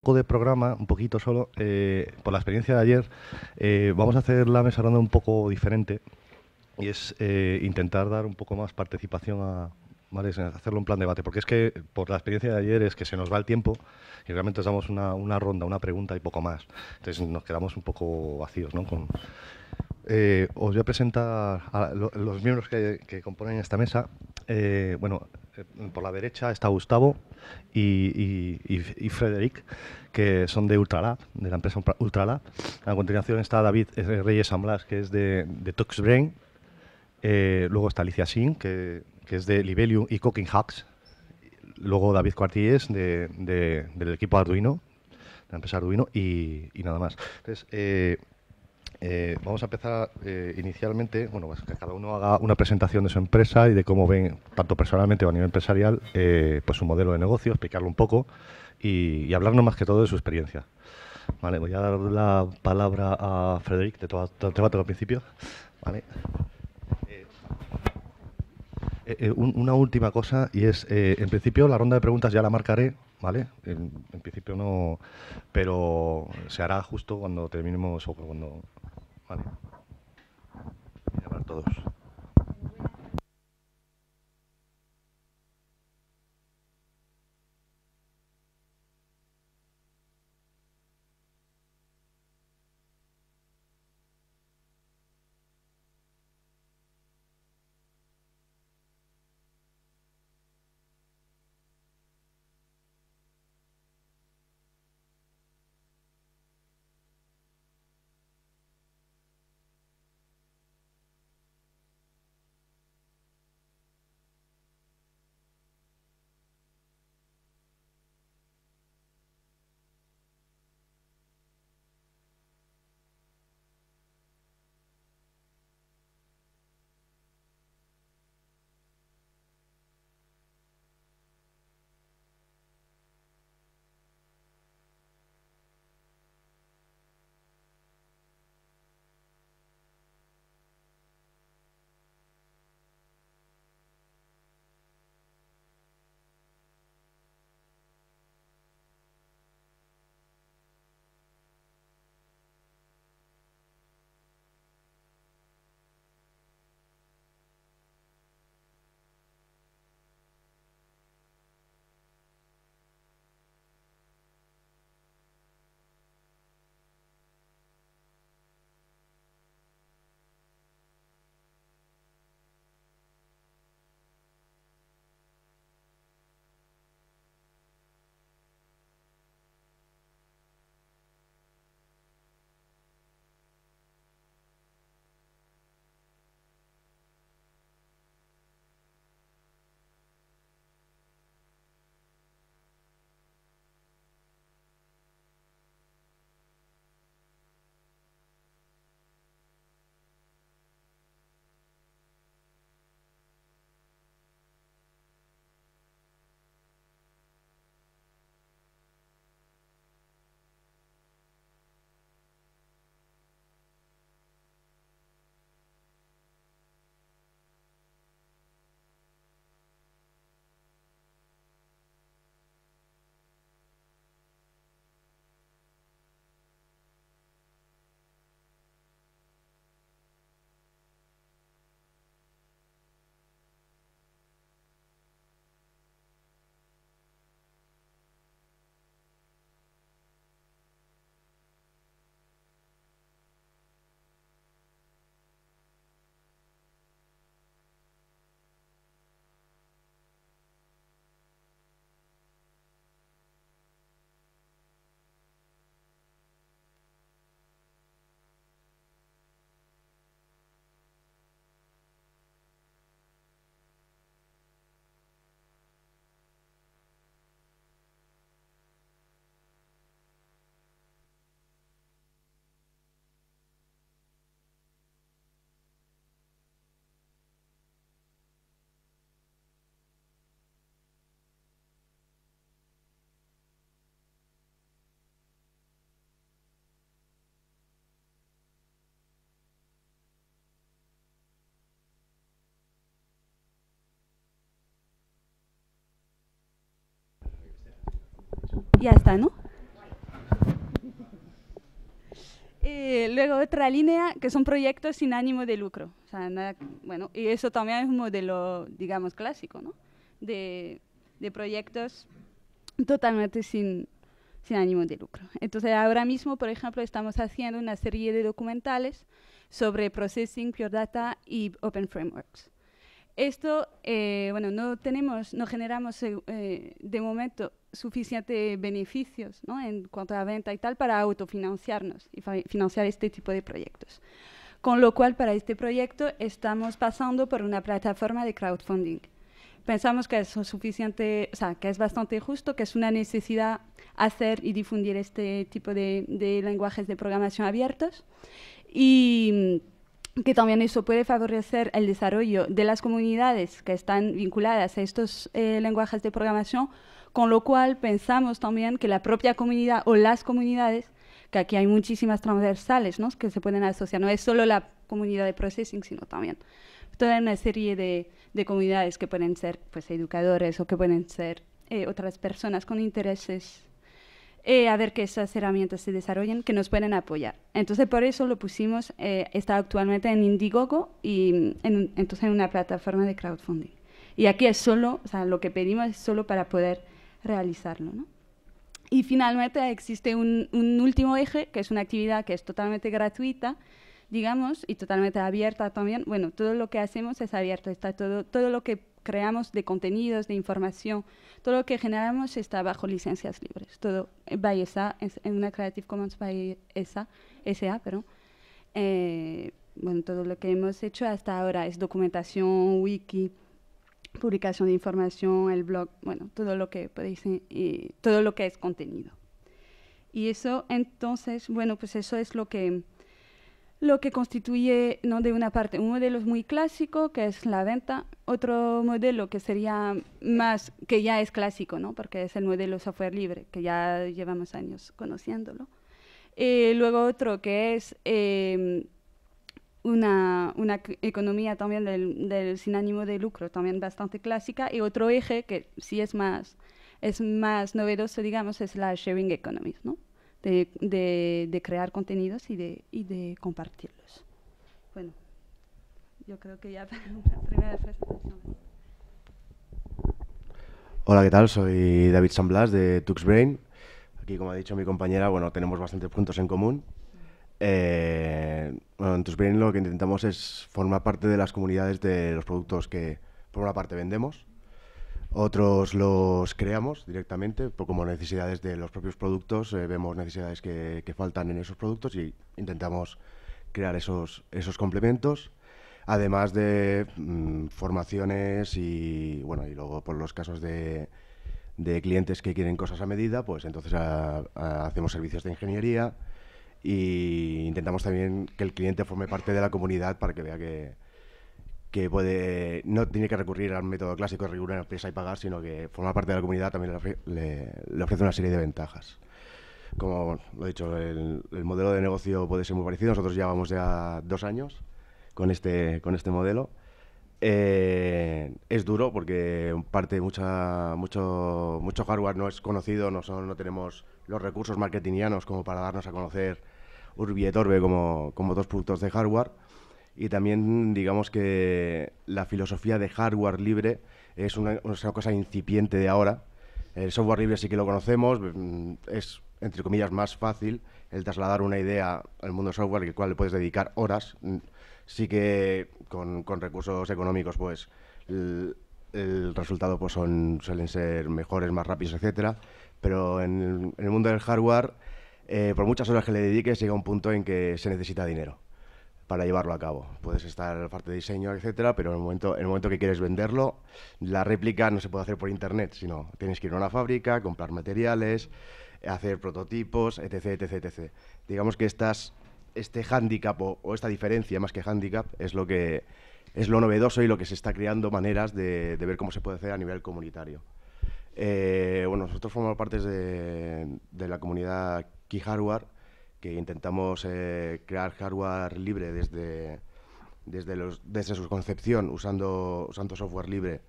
Un poco de programa, un poquito solo, eh, por la experiencia de ayer, eh, vamos a hacer la mesa ronda un poco diferente y es eh, intentar dar un poco más participación a, ¿vale? hacerlo en plan debate, porque es que por la experiencia de ayer es que se nos va el tiempo y realmente os damos una, ronda, una pregunta y poco más. Entonces nos quedamos un poco vacíos, ¿no? os voy a presentar a los miembros que, que componen esta mesa. bueno, eh, por la derecha está Gustavo y, y, Frederic, que son de Ultralab, de la empresa Ultralab. A continuación está David Reyes Amblas, que es de, de TuxBrain. Eh, luego está Alicia Singh, que, es de Libelium y Cooking Hacks. Luego David Cuartilles, del equipo Arduino, de la empresa Arduino, y, nada más. Entonces, eh, eh, vamos a empezar eh, inicialmente, bueno, pues que cada uno haga una presentación de su empresa y de cómo ven, tanto personalmente o a nivel empresarial, eh, pues su modelo de negocio, explicarlo un poco y, hablarnos más que todo de su experiencia. Vale, voy a dar la palabra a Frederic, de todo el debate al principio. Vale. una última cosa y es, en principio la ronda de preguntas ya la marcaré, ¿vale? en principio no, pero se hará justo cuando terminemos o cuando Vale. Miren a todos. ya está, ¿no? Eh, luego otra línea que son proyectos sin ánimo de lucro. bueno, y eso también es un modelo, digamos, clásico, ¿no? De, proyectos totalmente sin, sin ánimo de lucro. Entonces, ahora mismo, por ejemplo, estamos haciendo una serie de documentales sobre Processing, Pure Data y Open Frameworks. Esto, eh, bueno, no tenemos, no generamos eh, de momento suficientes beneficios ¿no? en cuanto a venta y tal para autofinanciarnos y financiar este tipo de proyectos. Con lo cual, para este proyecto estamos pasando por una plataforma de crowdfunding. Pensamos que es, suficiente, o sea, que es bastante justo, que es una necesidad hacer y difundir este tipo de, lenguajes de programación abiertos y que también eso puede favorecer el desarrollo de las comunidades que están vinculadas a estos eh, lenguajes de programación con lo cual pensamos también que la propia comunidad o las comunidades, que aquí hay muchísimas transversales ¿no? que se pueden asociar, no es solo la comunidad de processing, sino también toda una serie de, comunidades que pueden ser pues, educadores o que pueden ser eh, otras personas con intereses eh, a ver que esas herramientas se desarrollen, que nos pueden apoyar. Entonces, por eso lo pusimos, eh, está actualmente en Indiegogo y entonces en una plataforma de crowdfunding. Y aquí es solo, o sea, lo que pedimos es solo para poder realizarlo. ¿no? Y finalmente existe un, último eje, que es una actividad que es totalmente gratuita, digamos, y totalmente abierta también. Bueno, todo lo que hacemos es abierto, está todo, todo lo que creamos de contenidos, de información, todo lo que generamos está bajo licencias libres. Todo eh, esa en una Creative Commons esa SA, pero eh, bueno, todo lo que hemos hecho hasta ahora es documentación, wiki, publicación de información, el blog, bueno, todo lo que podéis, eh, y todo lo que es contenido. Y eso, entonces, bueno, pues eso es lo que, lo que constituye, ¿no? De una parte, un modelo muy clásico, que es la venta, otro modelo que sería más, que ya es clásico, ¿no? Porque es el modelo software libre, que ya llevamos años conociéndolo. Eh, luego otro que es eh, una, una economía también del, del, sin ánimo de lucro, también bastante clásica, y otro eje que sí es más, es más novedoso, digamos, es la sharing economy, de, de, crear contenidos y de, y de compartirlos. Bueno, yo creo que ya primera presentación. Hola, ¿qué tal? Soy David San Blas de Tuxbrain. Aquí, como ha dicho mi compañera, bueno, tenemos bastantes puntos en común. Eh, bueno, lo que intentamos es formar parte de las comunidades de los productos que, por una parte, vendemos, otros los creamos directamente, pues, como necesidades de los propios productos, eh, vemos necesidades que, faltan en esos productos y intentamos crear esos, esos complementos, además de mm, formaciones y, bueno, y luego por los casos de, de clientes que quieren cosas a medida, pues entonces ah, ah, hacemos servicios de ingeniería, y intentamos también que el cliente forme parte de la comunidad para que vea que, que puede no tiene que recurrir al método clásico de regular empresa y pagar, sino que formar parte de la comunidad también le, ofrece una serie de ventajas. Como lo he dicho, el, modelo de negocio puede ser muy parecido. Nosotros llevamos ya dos años con este, con este modelo. Eh, es duro porque parte mucha, mucho, hardware no es conocido, no tenemos los recursos marketingianos como para darnos a conocer Urbi como, como dos productos de hardware. Y también digamos que la filosofía de hardware libre es una, cosa incipiente de ahora. El software libre sí que lo conocemos, mm, es entre comillas más fácil el trasladar una idea al mundo software al cual le puedes dedicar horas. Mm, sí que con, recursos económicos pues el, resultado pues son, suelen ser mejores, más rápidos, etcétera. Pero en el mundo del hardware eh, por muchas horas que le dediques, llega un punto en que se necesita dinero para llevarlo a cabo. Puedes estar en parte de diseño, etcétera, pero en el momento, en el momento que quieres venderlo, la réplica no se puede hacer por internet, sino tienes que ir a una fábrica, comprar materiales, hacer prototipos, etc, etc, Digamos que este hándicap o, esta diferencia más que hándicap es lo que es lo novedoso y lo que se está creando maneras de, ver cómo se puede hacer a nivel comunitario. Eh, bueno, nosotros formamos parte de, de la comunidad Key Hardware, que intentamos eh, crear hardware libre desde, desde su concepción, usando, usando software libre,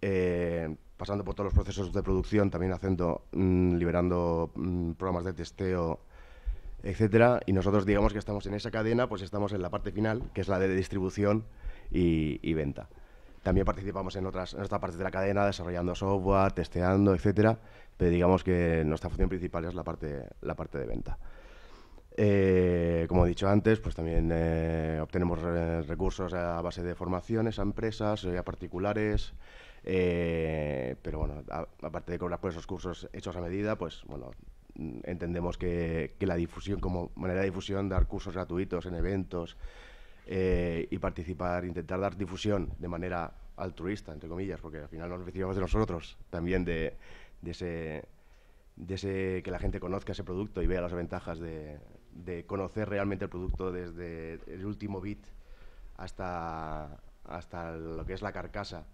eh, pasando por todos los procesos de producción, también haciendo, mm, liberando mm, programas de testeo, etcétera. Y nosotros digamos que estamos en esa cadena, pues estamos en la parte final, que es la de distribución y venta. También participamos en otras, en partes de la cadena, desarrollando software, testeando, etcétera, pero digamos que nuestra función principal es la parte, la parte de venta. Eh, como he dicho antes, pues también eh, obtenemos eh, recursos a base de formaciones a empresas, a particulares, pero bueno, aparte de cobrar por esos cursos hechos a medida, pues bueno, entendemos que, que, la difusión como manera de difusión, dar cursos gratuitos en eventos, eh, y participar, intentar dar difusión de manera altruista, entre comillas, porque al final nos beneficiamos de nosotros también de, ese, de ese que la gente conozca ese producto y vea las ventajas de, conocer realmente el producto desde el último bit hasta, hasta lo que es la carcasa.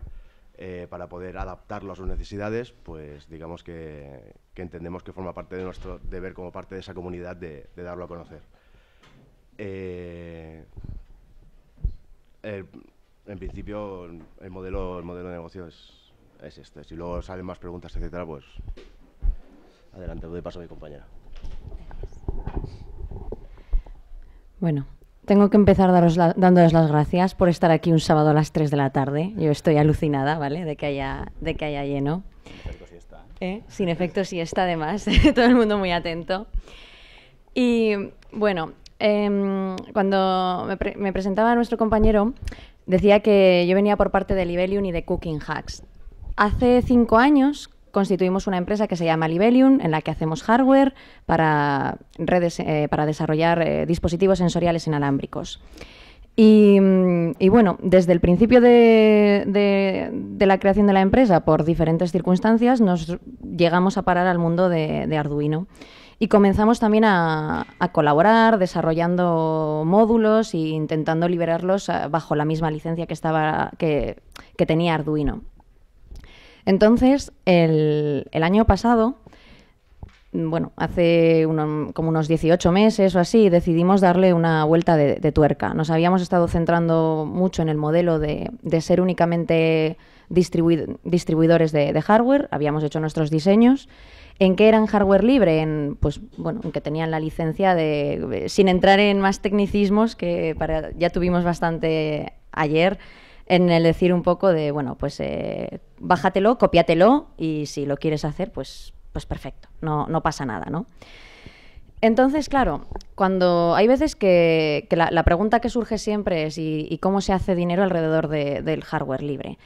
Eh, para poder adaptarlo a sus necesidades, pues digamos que, entendemos que forma parte de nuestro deber como parte de esa comunidad de, darlo a conocer. Eh, eh, en principio, el modelo, el modelo de negocio es, este. Si luego salen más preguntas, etcétera, pues adelante, doy paso a mi compañera. Bueno, tengo que empezar dándoles las gracias por estar aquí un sábado a las 3 de la tarde. Yo estoy alucinada, ¿vale? De que haya, de que haya lleno. Sin efecto sí está ¿Eh? Sin efecto sí está, además. Todo el mundo muy atento. Y bueno, Em, cuando me, presentaba nuestro compañero, decía que yo venía por parte de Libelium y de Cooking Hacks. Hace cinco años constituimos una empresa que se llama Libelium, en la que hacemos hardware para, redes, eh, para desarrollar eh, dispositivos sensoriales inalámbricos. Y, bueno, desde el principio de, la creación de la empresa, por diferentes circunstancias, nos llegamos a parar al mundo de Arduino. Y comenzamos también a, colaborar, desarrollando módulos e intentando liberarlos ah, bajo la misma licencia que, estaba, que, tenía Arduino. Entonces, el, año pasado, mm, bueno, hace como unos 18 meses o así, decidimos darle una vuelta de, tuerca. Nos habíamos estado centrando mucho en el modelo de, ser únicamente distribuidores de hardware, habíamos hecho nuestros diseños ¿En qué eran hardware libre? En, pues, bueno, en que tenían la licencia de, sin entrar en más tecnicismos, que ya tuvimos bastante ayer, en el decir un poco de, bueno, pues eh, bájatelo, copiátelo y si lo quieres hacer, pues, pues perfecto, no, no pasa nada, ¿no? Entonces, claro, cuando hay veces que, la, pregunta que surge siempre es ¿y, cómo se hace dinero alrededor del hardware libre?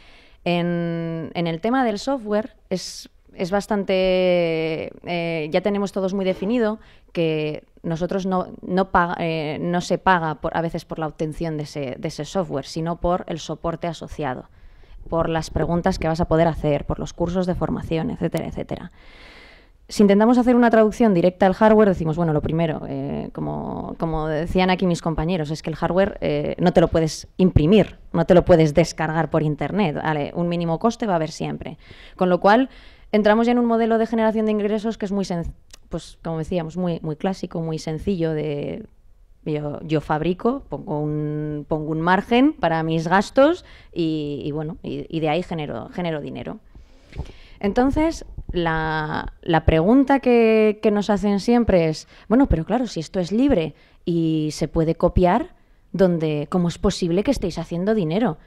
En, en, el tema del software es es bastante, eh, ya tenemos todos muy definido que nosotros no, no, eh, se paga a veces por la obtención de ese, software, sino por el soporte asociado, por las preguntas que vas a poder hacer, por los cursos de formación, etcétera, etcétera si intentamos hacer una traducción directa al hardware, decimos, bueno, lo primero, eh, como, decían aquí mis compañeros, es que el hardware no te lo puedes imprimir, no te lo puedes descargar por Internet. un mínimo coste va a haber siempre. Con lo cual, entramos ya en un modelo de generación de ingresos que es muy, pues como decíamos, muy, muy clásico, muy sencillo de yo, yo fabrico, pongo un, pongo un margen para mis gastos y, bueno, y, de ahí genero, dinero. Entonces, la, pregunta que, nos hacen siempre es, bueno, pero claro, si esto es libre y se puede copiar, donde cómo es posible que estéis haciendo dinero.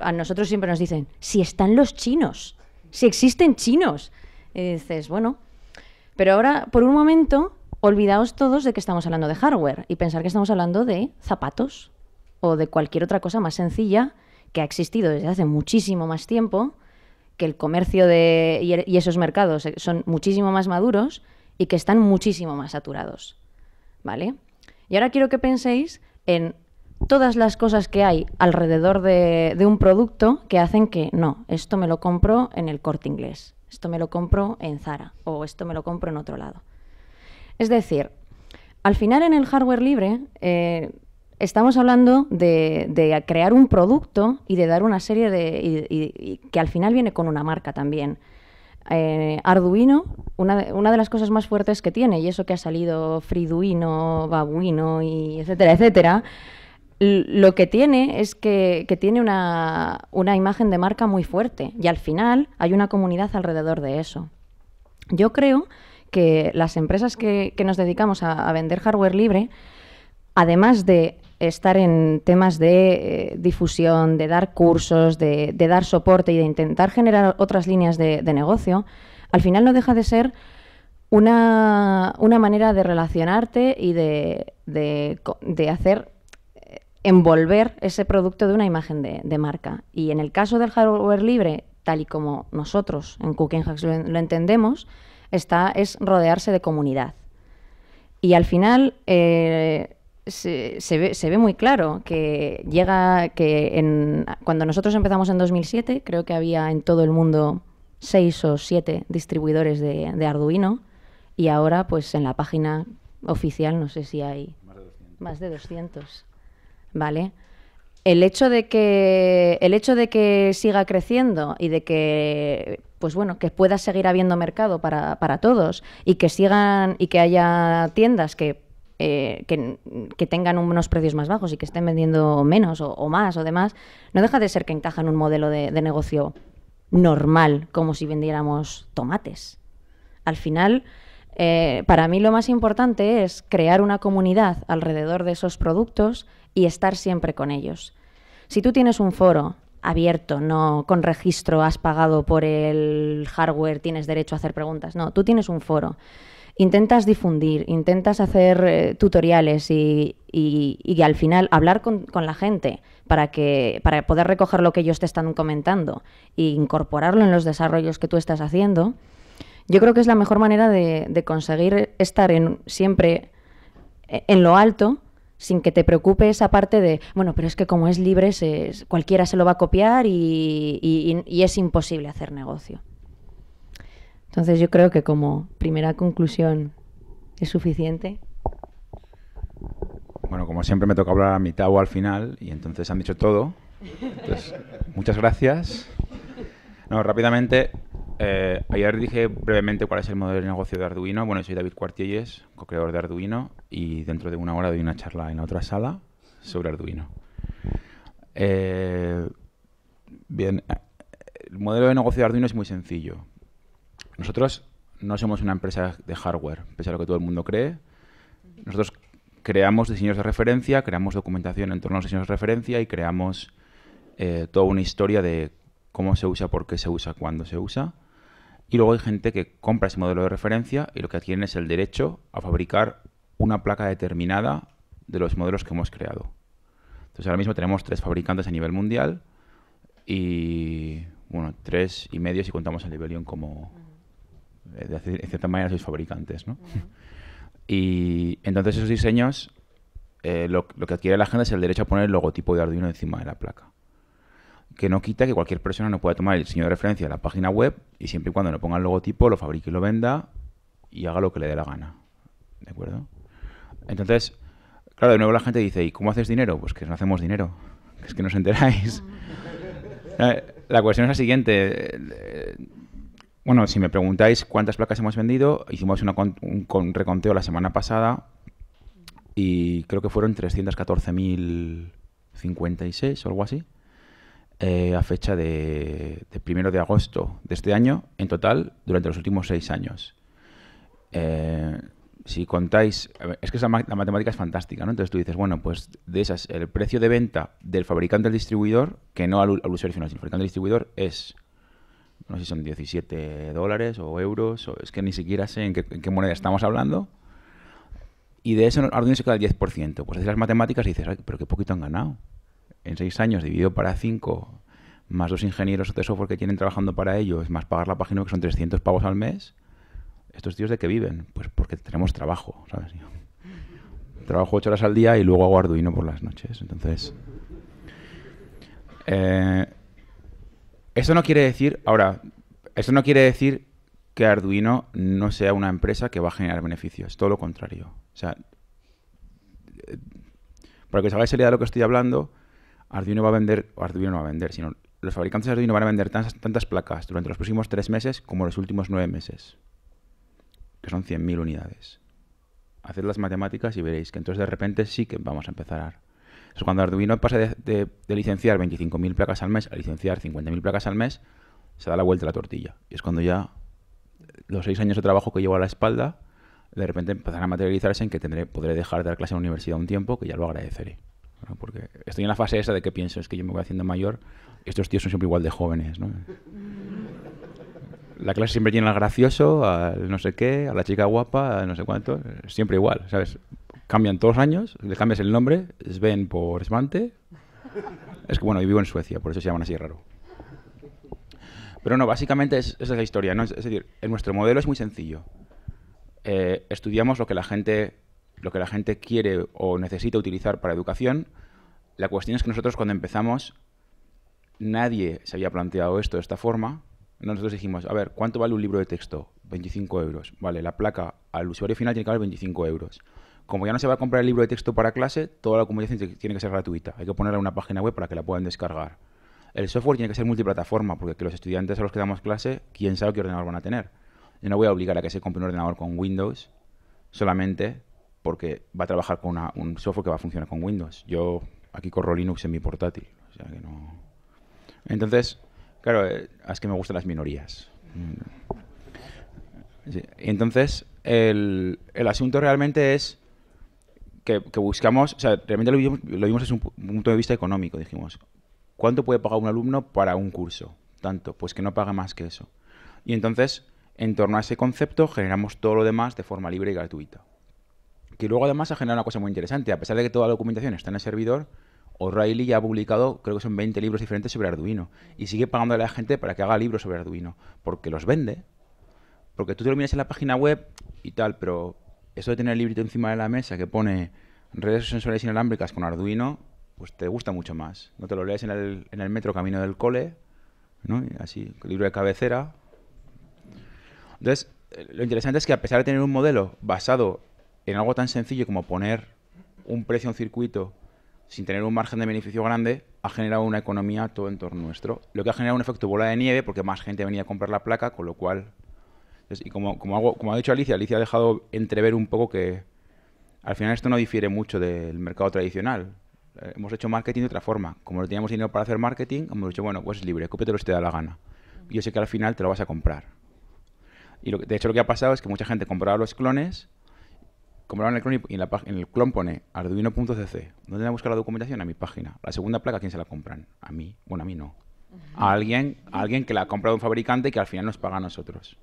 a nosotros siempre nos dicen, si están los chinos si existen chinos. Y dices, bueno, pero ahora, por un momento, olvidaos todos de que estamos hablando de hardware y pensar que estamos hablando de zapatos o de cualquier otra cosa más sencilla que ha existido desde hace muchísimo más tiempo, que el comercio de, y er, esos mercados eh, son muchísimo más maduros y que están muchísimo más saturados. ¿Vale? Y ahora quiero que penséis en todas las cosas que hay alrededor de, un producto que hacen que no, esto me lo compro en el corte inglés, esto me lo compro en Zara o esto me lo compro en otro lado. Es decir, al final en el hardware libre eh, estamos hablando de, crear un producto y de dar una serie de... que al final viene con una marca también. Eh, Arduino, una de, las cosas más fuertes que tiene, y eso que ha salido Friduino, Babuino, y etcétera, etcétera, lo que tiene es que, tiene una, imagen de marca muy fuerte y al final hay una comunidad alrededor de eso. Yo creo que las empresas que, nos dedicamos a, vender hardware libre, además de estar en temas de eh, difusión, de dar cursos, de, dar soporte y de intentar generar otras líneas de, negocio, al final no deja de ser una, manera de relacionarte y de, hacer envolver ese producto de una imagen de, marca. Y en el caso del hardware libre, tal y como nosotros en Cooking Hacks lo, entendemos, está, es rodearse de comunidad. Y al final eh, se, ve, muy claro que llega que cuando nosotros empezamos en 2007, creo que había en todo el mundo seis o siete distribuidores de, Arduino y ahora pues en la página oficial no sé si hay Más de 200. ¿vale? El hecho de que el hecho de que siga creciendo y de que pues bueno, que pueda seguir habiendo mercado para, para todos y que sigan y que haya tiendas que, eh, tengan unos precios más bajos y que estén vendiendo menos o, más o demás, no deja de ser que encajan en un modelo de, negocio normal, como si vendiéramos tomates. Al final, eh, para mí lo más importante es crear una comunidad alrededor de esos productos y estar siempre con ellos. Si tú tienes un foro abierto, no con registro, has pagado por el hardware, tienes derecho a hacer preguntas, no, tú tienes un foro. Intentas difundir, intentas hacer eh, tutoriales y, y, al final hablar con, la gente para, que, para poder recoger lo que ellos te están comentando e incorporarlo en los desarrollos que tú estás haciendo. Yo creo que es la mejor manera de, conseguir estar en, siempre e, en lo alto sin que te preocupe esa parte de, bueno, pero es que como es libre, cualquiera se lo va a copiar y, es imposible hacer negocio. Entonces yo creo que como primera conclusión es suficiente bueno, como siempre me toca hablar a mitad o al final y entonces han dicho todo. Entonces, pues, muchas gracias. No, rápidamente, eh, ayer dije brevemente cuál es el modelo de negocio de Arduino. Bueno, soy David Cuartielles, co-creador de Arduino, y dentro de una hora doy una charla en otra sala sobre Arduino. Eh, bien, el modelo de negocio de Arduino es muy sencillo. Nosotros no somos una empresa de hardware, pese a lo que todo el mundo cree. Nosotros creamos diseños de referencia, creamos documentación en torno a los diseños de referencia y creamos eh, toda una historia de cómo se usa, por qué se usa, cuándo se usa. Y luego hay gente que compra ese modelo de referencia y lo que adquieren es el derecho a fabricar una placa determinada de los modelos que hemos creado. Entonces ahora mismo tenemos tres fabricantes a nivel mundial y bueno, tres y medio si contamos a Libelion como eh, de, cierta manera sois fabricantes, ¿no? Y entonces esos diseños, eh, lo, que adquiere la gente es el derecho a poner el logotipo de Arduino encima de la placa que no quita que cualquier persona no pueda tomar el signo de referencia de la página web y siempre y cuando no ponga el logotipo, lo fabrique y lo venda y haga lo que le dé la gana. ¿De acuerdo? Entonces, claro, de nuevo la gente dice, ¿y cómo haces dinero? Pues que no hacemos dinero, es que no os enteráis. Eh, la cuestión es la siguiente. Eh, bueno, si me preguntáis cuántas placas hemos vendido, hicimos una, un reconteo la semana pasada y creo que fueron 314.056 o algo así. Eh, a fecha de, primero de agosto de este año, en total, durante los últimos seis años. Eh, si contáis, es que la matemática es fantástica, ¿no? Entonces tú dices, bueno, pues de esas, el precio de venta del fabricante al distribuidor, que no al, usuario final, sino el fabricante al distribuidor es, no sé si son 17 dólares o euros, o es que ni siquiera sé en qué, moneda estamos hablando, y de eso Arduino se queda el 10%. Pues haces las matemáticas y dices, pero qué poquito han ganado en seis años dividido para cinco, más dos ingenieros de software que tienen trabajando para ellos, más pagar la página que son 300 pagos al mes, ¿estos tíos de qué viven? Pues porque tenemos trabajo, ¿sabes? trabajo ocho horas al día y luego hago Arduino por las noches. Entonces, esto eh, eso no quiere decir, ahora, eso no quiere decir que Arduino no sea una empresa que va a generar beneficios, todo lo contrario. O sea, eh, para que os hagáis idea de lo que estoy hablando, Arduino va a vender, o Arduino no va a vender, sino los fabricantes de Arduino van a vender tantas, tantas placas durante los próximos tres meses como los últimos nueve meses, que son 100.000 unidades. Haced las matemáticas y veréis que entonces de repente sí que vamos a empezar. es cuando Arduino pasa de, de, licenciar 25.000 placas al mes a licenciar 50.000 placas al mes, se da la vuelta a la tortilla. Y es cuando ya los seis años de trabajo que llevo a la espalda, de repente empezarán a materializarse en que tendré, podré dejar de dar clase en la universidad un tiempo, que ya lo agradeceré. Porque estoy en la fase esa de que pienso, es que yo me voy haciendo mayor, estos tíos son siempre igual de jóvenes, ¿no? La clase siempre llena al gracioso, al no sé qué, a la chica guapa, a no sé cuánto, siempre igual, ¿sabes? Cambian todos los años, le cambias el nombre, Sven por Svante. Es que bueno, yo vivo en Suecia, por eso se llaman así raro. Pero no, básicamente es, esa es la historia, ¿no? Es, decir, nuestro modelo es muy sencillo. Eh, estudiamos lo que la gente lo que la gente quiere o necesita utilizar para educación. La cuestión es que nosotros cuando empezamos, nadie se había planteado esto de esta forma. Nosotros dijimos, a ver, ¿cuánto vale un libro de texto? 25 euros. Vale, la placa al usuario final tiene que valer 25 euros. Como ya no se va a comprar el libro de texto para clase, toda la comunicación tiene que ser gratuita. Hay que ponerla en una página web para que la puedan descargar. El software tiene que ser multiplataforma, porque los estudiantes a los que damos clase, quién sabe qué ordenador van a tener. Yo no voy a obligar a que se compre un ordenador con Windows solamente porque va a trabajar con un software que va a funcionar con Windows. Yo aquí corro Linux en mi portátil, Entonces, claro, eh, es que me gustan las minorías. Y mm. Entonces, el, asunto realmente es que, buscamos, o sea, realmente lo vimos, lo desde un punto de vista económico, dijimos, ¿cuánto puede pagar un alumno para un curso? Tanto, pues que no paga más que eso. Y entonces, en torno a ese concepto, generamos todo lo demás de forma libre y gratuita. Y luego además ha generado una cosa muy interesante. A pesar de que toda la documentación está en el servidor, O'Reilly ya ha publicado, creo que son 20 libros diferentes sobre Arduino. Y sigue pagando a la gente para que haga libros sobre Arduino. Porque los vende. Porque tú te lo miras en la página web y tal, pero eso de tener el librito encima de la mesa que pone redes sensoriales inalámbricas con Arduino, pues te gusta mucho más. No te lo lees en el, metro camino del cole, ¿no? Así, libro de cabecera. Entonces, eh, lo interesante es que a pesar de tener un modelo basado en algo tan sencillo como poner un precio a un circuito sin tener un margen de beneficio grande, ha generado una economía todo en torno nuestro. Lo que ha generado un efecto bola de nieve porque más gente venía a comprar la placa, con lo cual... y como, como, ha dicho Alicia, Alicia ha dejado entrever un poco que al final esto no difiere mucho del mercado tradicional. Eh, hemos hecho marketing de otra forma. Como no teníamos dinero para hacer marketing, hemos dicho, bueno, pues es libre, lo si te da la gana. Yo sé que al final te lo vas a comprar. Y de hecho lo que ha pasado es que mucha gente compraba los clones compraban el y en, la, el clon pone arduino.cc. ¿Dónde a buscar la documentación? A mi página. La segunda placa, ¿a quién se la compran? A mí. Bueno, a mí no. A alguien, a alguien que la ha comprado un fabricante y que al final nos paga a nosotros.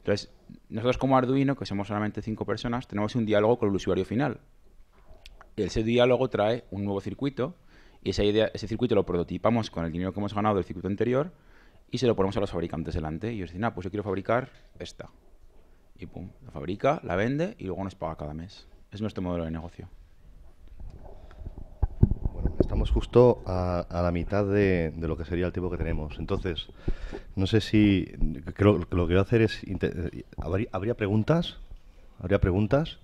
Entonces, nosotros como Arduino, que somos solamente cinco personas, tenemos un diálogo con el usuario final. Y ese diálogo trae un nuevo circuito y ese circuito lo prototipamos con el dinero que hemos ganado del circuito anterior y se lo ponemos a los fabricantes delante. Y ellos dicen, ah, pues yo quiero fabricar esta y pum, la fabrica, la vende y luego nos paga cada mes. Es nuestro modelo de negocio. Bueno, estamos justo a, la mitad de, de, lo que sería el tiempo que tenemos. Entonces, no sé si creo que lo que voy a hacer es eh, habría preguntas, habría preguntas.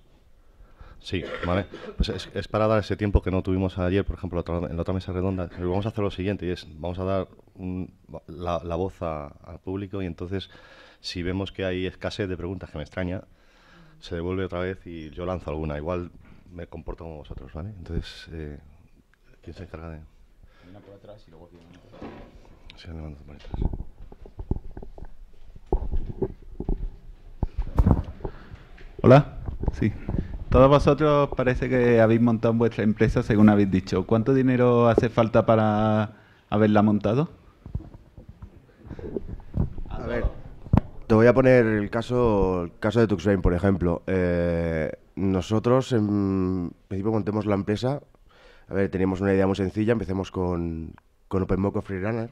Sí, vale. Pues es, para dar ese tiempo que no tuvimos ayer, por ejemplo, en la otra mesa redonda. Vamos a hacer lo siguiente y es, vamos a dar la, voz al público y entonces si vemos que hay escasez de preguntas, que me extraña, se devuelve otra vez y yo lanzo alguna. Igual me comporto como vosotros, ¿vale? Entonces, eh, ¿quién se encarga de...? Una por atrás y luego tiene una por atrás. Hola. Sí. Todos vosotros parece que habéis montado vuestra empresa según habéis dicho. ¿Cuánto dinero hace falta para haberla montado? A ver, te voy a poner el caso, el caso de Tuxbrain, por ejemplo. Eh, nosotros, en principio, montemos la empresa. A ver, teníamos una idea muy sencilla. Empecemos con, con OpenMoco Freerunner.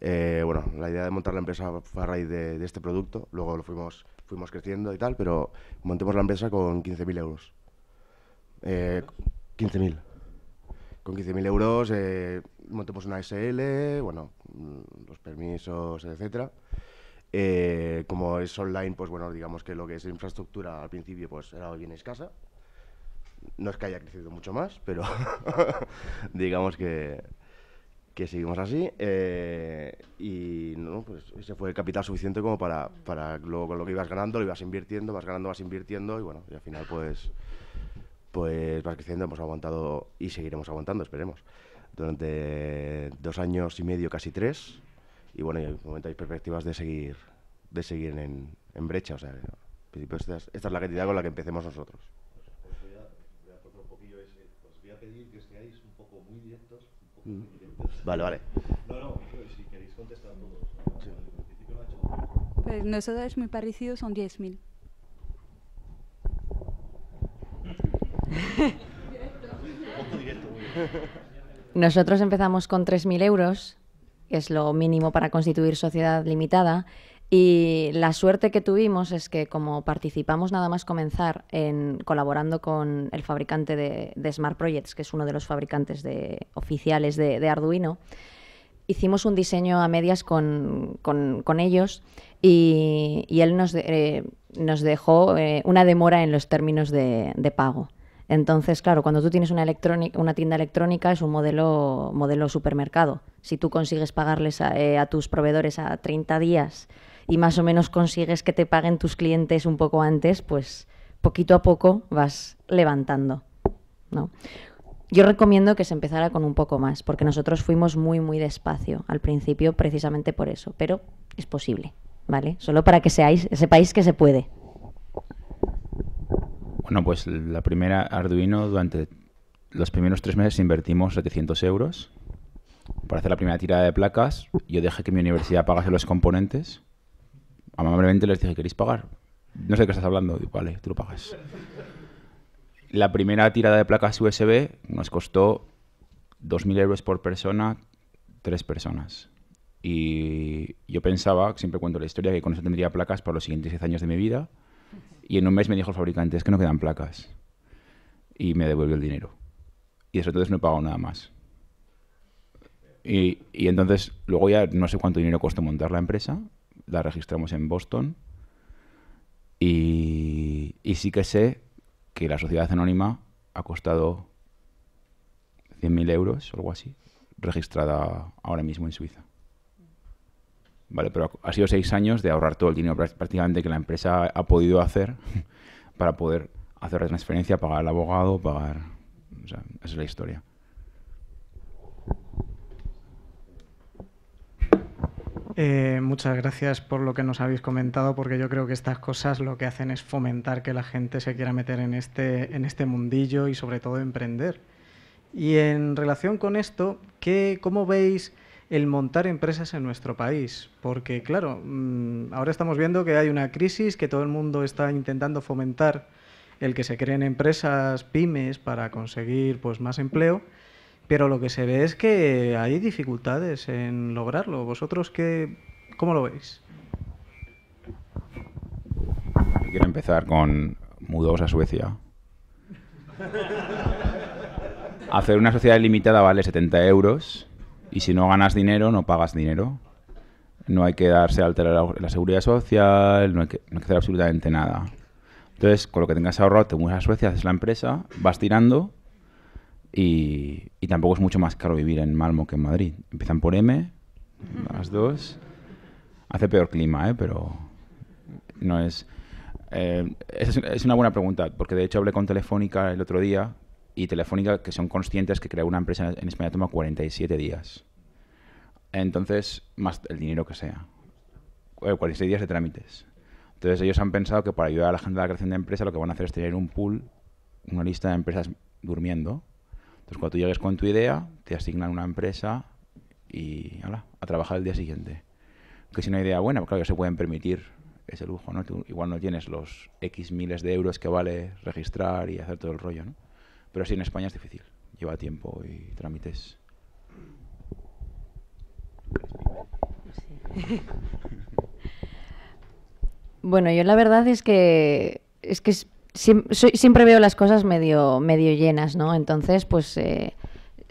Eh, bueno, la idea de montar la empresa fue a raíz de, este producto. Luego lo fuimos, fuimos creciendo y tal, pero montemos la empresa con 15.000 euros. 15.000. Eh, con 15.000 euros eh, montemos una SL, bueno, los permisos, etcétera. Eh, como es online, pues bueno, digamos que lo que es infraestructura al principio pues era bien escasa. No es que haya crecido mucho más, pero digamos que, que seguimos así. Eh, y no, pues ese fue el capital suficiente como para, luego con lo que ibas ganando, lo ibas invirtiendo, vas ganando, vas invirtiendo y bueno, y al final pues, pues vas creciendo, hemos aguantado y seguiremos aguantando, esperemos. Durante dos años y medio, casi tres, y bueno, y hay perspectivas de seguir, de seguir en, en brecha. O sea, en principio esta es, esta es la cantidad con la que empecemos nosotros. Pues, pues voy a, voy a un poquillo ese. Os pues voy a pedir que seáis un poco muy directos, un poco mm. Vale, vale. No, no, pues, si queréis contestar todos. Pues nosotros muy parecidos son 10.000. nosotros empezamos con 3.000 euros que es lo mínimo para constituir sociedad limitada. Y la suerte que tuvimos es que como participamos nada más comenzar en colaborando con el fabricante de, Smart Projects, que es uno de los fabricantes de, oficiales de, Arduino, hicimos un diseño a medias con, ellos y, él nos, eh, dejó eh, una demora en los términos de pago. Entonces, claro, cuando tú tienes una, una tienda electrónica es un modelo, modelo supermercado. Si tú consigues pagarles a, eh, tus proveedores a 30 días y más o menos consigues que te paguen tus clientes un poco antes, pues poquito a poco vas levantando. Yo recomiendo que se empezara con un poco más, porque nosotros fuimos muy, muy despacio al principio precisamente por eso, pero es posible, ¿vale? Solo para que seáis, sepáis que se puede. Bueno, pues la primera Arduino durante los primeros tres meses invertimos 700 euros para hacer la primera tirada de placas. Yo dejé que mi universidad pagase los componentes. Amablemente les dije, ¿queréis pagar? No sé de qué estás hablando. Digo, vale, tú lo pagas. La primera tirada de placas USB nos costó 2.000 euros por persona, tres personas. Y yo pensaba, siempre cuento la historia, que con eso tendría placas para los siguientes 10 años de mi vida y en un mes me dijo el fabricante, es que no quedan placas. Y me devuelve el dinero. Y eso entonces no he pagado nada más. Y, y entonces, luego ya no sé cuánto dinero costó montar la empresa. La registramos en Boston. Y, y sí que sé que la sociedad anónima ha costado 100.000 euros, algo así, registrada ahora mismo en Suiza. ¿vale? Pero ha sido seis años de ahorrar todo el dinero prácticamente que la empresa ha podido hacer para poder hacer la transferencia, pagar al abogado, pagar... esa es la historia. Eh, muchas gracias por lo que nos habéis comentado, porque yo creo que estas cosas lo que hacen es fomentar que la gente se quiera meter en este, en este mundillo y sobre todo emprender. Y en relación con esto, ¿qué, ¿cómo veis el montar empresas en nuestro país, porque claro, mm, ahora estamos viendo que hay una crisis, que todo el mundo está intentando fomentar el que se creen empresas, pymes, para conseguir pues, más empleo, pero lo que se ve es que hay dificultades en lograrlo. ¿Vosotros qué, cómo lo veis? quiero empezar con ...mudos a Suecia. Hacer una sociedad limitada vale 70 euros y si no ganas dinero, no pagas dinero. No hay que darse a la, la seguridad social, no hay, que, hacer absolutamente nada. Entonces, con lo que tengas ahorrado, te mueves a Suecia, haces la empresa, vas tirando y, tampoco es mucho más caro vivir en Malmo que en Madrid. Empiezan por M, las dos. Hace peor clima, ¿eh? pero no es... Eh, es, es, una buena pregunta, porque de hecho hablé con Telefónica el otro día, y Telefónica que son conscientes que crear una empresa en España toma 47 días. Entonces, más el dinero que sea. 46 eh, días de trámites. Entonces ellos han pensado que para ayudar a la gente a la creación de empresa lo que van a hacer es tener un pool, una lista de empresas durmiendo. Entonces cuando tú llegues con tu idea, te asignan una empresa y a trabajar el día siguiente. Que si una idea buena, claro que se pueden permitir ese lujo, ¿no? igual no tienes los X miles de euros que vale registrar y hacer todo el rollo, ¿no? Pero sí, en España es difícil. Lleva tiempo y trámites. bueno, yo la verdad es que es que siempre veo las cosas medio medio llenas, ¿no? Entonces, pues eh,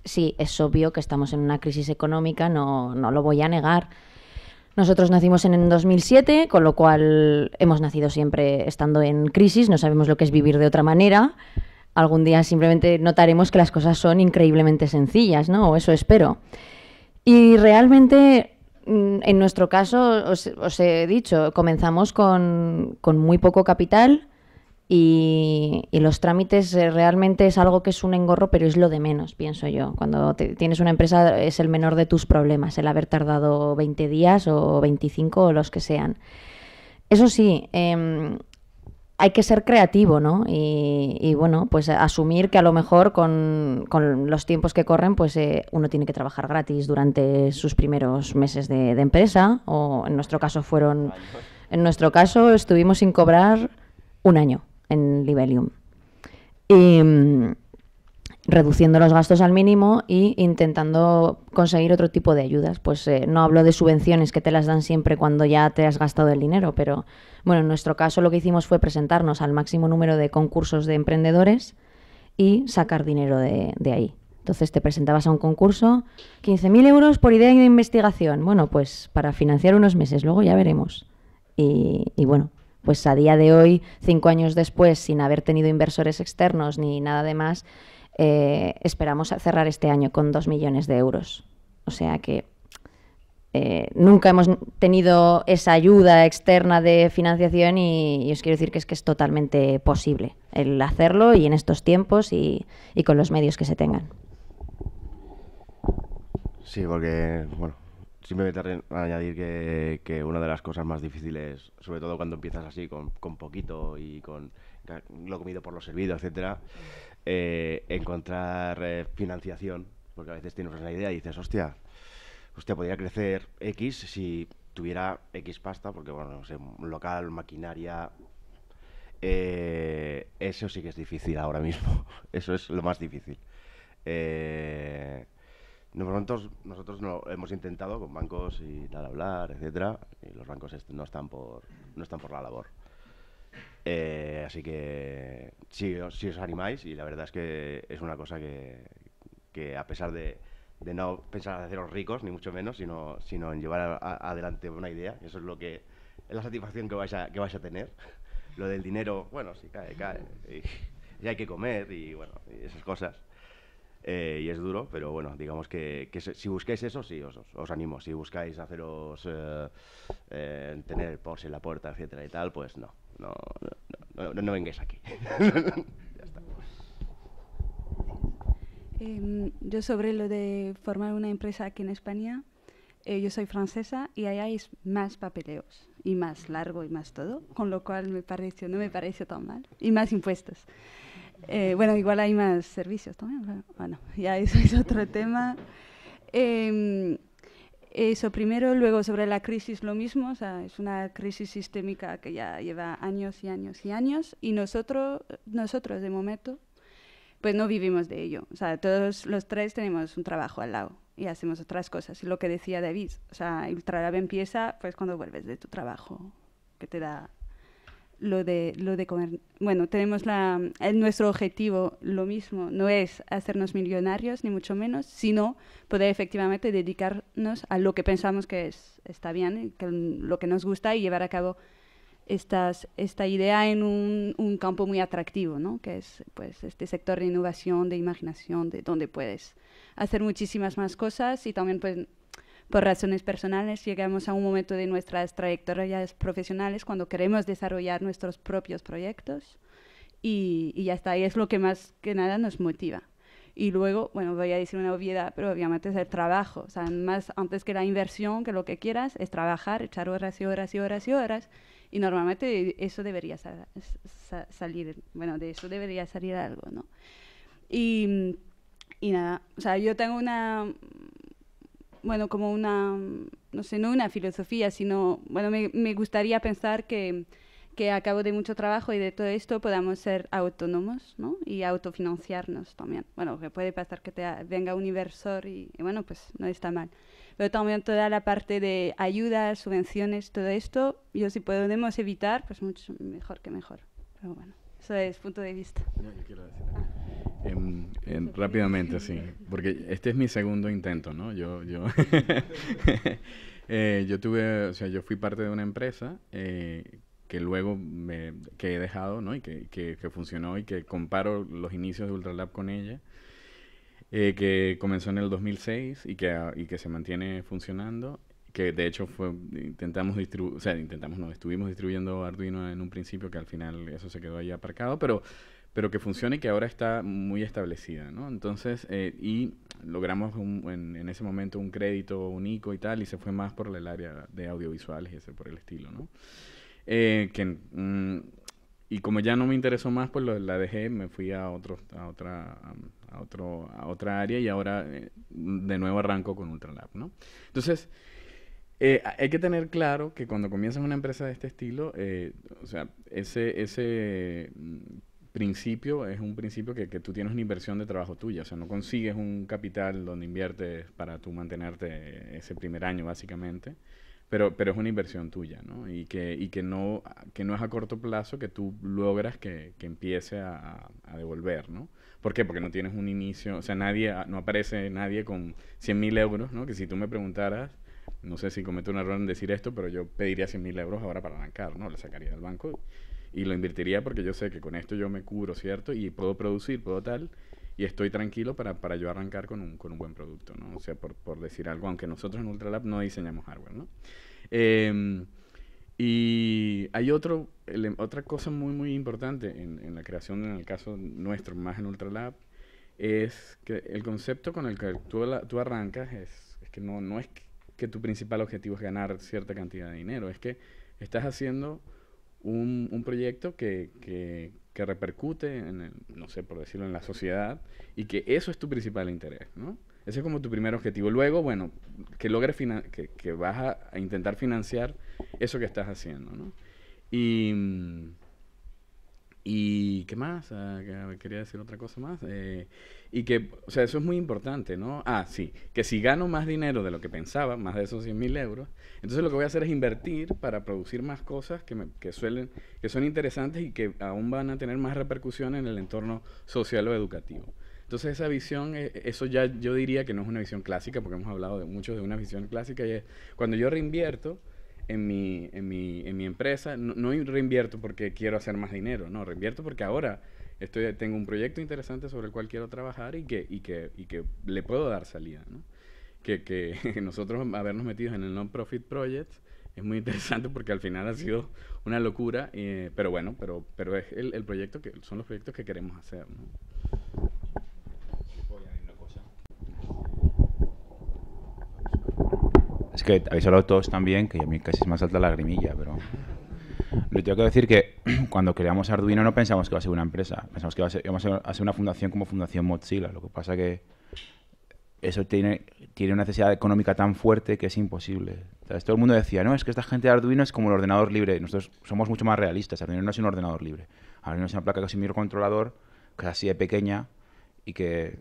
sí, es obvio que estamos en una crisis económica, no, no lo voy a negar. Nosotros nacimos en 2007, con lo cual hemos nacido siempre estando en crisis, no sabemos lo que es vivir de otra manera algún día simplemente notaremos que las cosas son increíblemente sencillas, ¿no? O eso espero. Y realmente mm, en nuestro caso, os, he dicho, comenzamos con, con muy poco capital y, los trámites eh, realmente es algo que es un engorro, pero es lo de menos, pienso yo. Cuando tienes una empresa es el menor de tus problemas, el haber tardado 20 días o 25 o los que sean. Eso sí, eh, hay que ser creativo, ¿no? Y, bueno, pues asumir que a lo mejor con, los tiempos que corren, pues eh, uno tiene que trabajar gratis durante sus primeros meses de, empresa, o en nuestro caso fueron, en nuestro caso estuvimos sin cobrar un año en Libelium. Y, mm, reduciendo los gastos al mínimo e intentando conseguir otro tipo de ayudas. Pues eh, no hablo de subvenciones que te las dan siempre cuando ya te has gastado el dinero, pero bueno, en nuestro caso lo que hicimos fue presentarnos al máximo número de concursos de emprendedores y sacar dinero de, ahí. Entonces te presentabas a un concurso, 15.000 euros por idea de investigación. Bueno, pues para financiar unos meses, luego ya veremos. y bueno, pues a día de hoy, cinco años después, sin haber tenido inversores externos ni nada de más, eh, esperamos cerrar este año con 2 millones de euros. O sea que eh, nunca hemos tenido esa ayuda externa de financiación y, os quiero decir que es que es totalmente posible el hacerlo y en estos tiempos y, con los medios que se tengan. Sí, porque, bueno, simplemente añadir que, una de las cosas más difíciles, sobre todo cuando empiezas así, con, con poquito y con lo comido por lo servido, etcétera, eh, encontrar eh, financiación, porque a veces tienes una idea y dices, hostia, hostia, podría crecer X si tuviera X pasta, porque bueno, no sé, local, maquinaria. Eh, eso sí que es difícil ahora mismo. Eso es lo más difícil. nosotros, nosotros no, hemos intentado con bancos y tal hablar, etcétera, y los bancos no están por no están por la labor. Eh, así que si, os animáis, y la verdad es que es una cosa que, a pesar de, no pensar en haceros ricos, ni mucho menos, sino, sino en llevar adelante una idea, eso es lo que es la satisfacción que vais a, que vais a tener. Lo del dinero, bueno, sí, cae, cae. Y, hay que comer y bueno, esas cosas. Eh, y es duro, pero bueno, digamos que, si buscáis eso, sí, os, animo. Si buscáis haceros eh, tener por Porsche la puerta, etcétera y tal, pues no. No, no, no, no vengáis aquí. ya está. Em, yo sobre lo de formar una empresa aquí en España, eh, yo soy francesa y allá hay más papeleos y más largo y más todo, con lo cual me pareció, no me parece tan mal. Y más impuestos. Eh, bueno, igual hay más servicios también. Bueno, ya eso es otro tema. Eh, eso primero, luego sobre la crisis lo mismo, o sea, es una crisis sistémica que ya lleva años y años y años y nosotros, nosotros de momento pues no vivimos de ello. O sea, todos los tres tenemos un trabajo al lado y hacemos otras cosas. Y lo que decía David, o sea, trabajo empieza pues cuando vuelves de tu trabajo que te da lo de, lo de comer. Bueno, tenemos la, nuestro objetivo lo mismo, no es hacernos millonarios, ni mucho menos, sino poder efectivamente dedicarnos a lo que pensamos que es, está bien, lo que nos gusta y llevar a cabo estas, esta idea en un, campo muy atractivo, ¿no? que es pues, este sector de innovación, de imaginación, de donde puedes hacer muchísimas más cosas y también pues, por razones personales llegamos a un momento de nuestras trayectorias profesionales cuando queremos desarrollar nuestros propios proyectos y, y ya está, y es lo que más que nada nos motiva. Y luego, bueno, voy a decir una obviedad, pero obviamente es el trabajo. O sea, más antes que la inversión, que lo que quieras, es trabajar, echar horas y horas y horas y horas. Y normalmente eso debería salir, bueno, de eso debería salir algo, ¿no? Y, y nada, o sea, yo tengo una, bueno, como una, mm, no sé, no una filosofía, sino, bueno, me, gustaría pensar que, que a cabo de mucho trabajo y de todo esto podamos ser autónomos ¿no? y autofinanciarnos también. Bueno, que puede pasar que te venga un inversor y, bueno, pues no está mal. Pero también toda la parte de ayudas, subvenciones, todo esto, yo si podemos evitar, pues mucho mejor que mejor. Pero bueno, eso es punto de vista. quiero decir rápidamente, sí. Porque este es mi segundo intento, ¿no? Yo, yo, eh, tuve, o sea, yo fui parte de una empresa eh, que luego me, que he dejado, ¿no? Y que, que, funcionó y que comparo los inicios de Ultralab con ella, eh, que comenzó en el 2006 y que, y que se mantiene funcionando que de hecho fue intentamos distribuir, o sea, intentamos no, estuvimos distribuyendo Arduino en un principio que al final eso se quedó ahí aparcado, pero pero que funcione y que ahora está muy establecida, ¿no? Entonces, eh, y logramos en, ese momento un crédito único y tal, y se fue más por el área de audiovisuales y ese por el estilo, ¿no? Eh, mm, y como ya no me interesó más, pues la dejé, me fui a, otro, otra, a, otro, a otra área y ahora eh, de nuevo arranco con Ultralab, ¿no? Entonces... hay que tener claro que cuando comienzas una empresa de este estilo, o sea, ese, ese principio es un principio que, tú tienes una inversión de trabajo tuya, o sea, no consigues un capital donde inviertes para tú mantenerte ese primer año básicamente, pero, pero es una inversión tuya, ¿no? Y que, y que, no, que no es a corto plazo que tú logras que, empiece a, devolver, ¿no? ¿Por qué? Porque no tienes un inicio, o sea, nadie, no aparece nadie con 100 mil euros, ¿no? Que si tú me preguntaras, no sé si cometo un error en decir esto, pero yo pediría 100 mil euros ahora para arrancar, ¿no? Lo sacaría del banco y lo invertiría porque yo sé que con esto yo me cubro, ¿cierto? Y puedo producir, puedo tal, y estoy tranquilo para, yo arrancar con un, con un buen producto, ¿no? O sea, por, decir algo, aunque nosotros en Ultralab no diseñamos hardware, ¿no? Em, y hay otro, otra cosa muy, muy importante en, la creación, en el caso nuestro, más en Ultralab, es que el concepto con el que tú, tú arrancas es, que no, no es que tu principal objetivo es ganar cierta cantidad de dinero, es que estás haciendo un, un proyecto que, que, repercute, en no sé, por decirlo, en la sociedad y que eso es tu principal interés, ¿no? Ese es como tu primer objetivo. Luego, bueno, que logres que, que, vas a, intentar financiar eso que estás haciendo, ¿no? Y, mm, ¿qué más? Ah, quería decir otra cosa más. Eh, y que, o sea, eso es muy importante, ¿no? Ah, sí, que si gano más dinero de lo que pensaba, más de esos 100 mil euros, entonces lo que voy a hacer es invertir para producir más cosas que, que, suelen, que son interesantes y que aún van a tener más repercusión en el entorno social o educativo. Entonces esa visión, eh, eso ya yo diría que no es una visión clásica, porque hemos hablado de muchos de una visión clásica, y es cuando yo reinvierto en mi, en mi, en mi empresa, no reinvierto porque quiero hacer más dinero, no, reinvierto porque ahora tengo un proyecto interesante sobre el cual quiero trabajar y que, y que, y que le puedo dar salida, ¿no? Que, que nosotros habernos metido en el non-profit project es muy interesante porque al final ha sido una locura, eh, pero bueno, pero, pero es el, el, proyecto que, son los proyectos que queremos hacer, ¿no? Es que habéis hablado todos también, que a mí casi es más alta la lagrimilla, pero lo tengo que decir que cuando creamos Arduino no pensamos que va a ser una empresa, pensamos que va a ser, vamos a una fundación como Fundación Mozilla. Lo que pasa que eso tiene, tiene una necesidad económica tan fuerte que es imposible. todo el mundo decía, no, es que esta gente de Arduino es como el ordenador libre. Nosotros somos mucho más realistas. Arduino no es un ordenador libre. Arduino es una placa que un microcontrolador, que es así de pequeña y que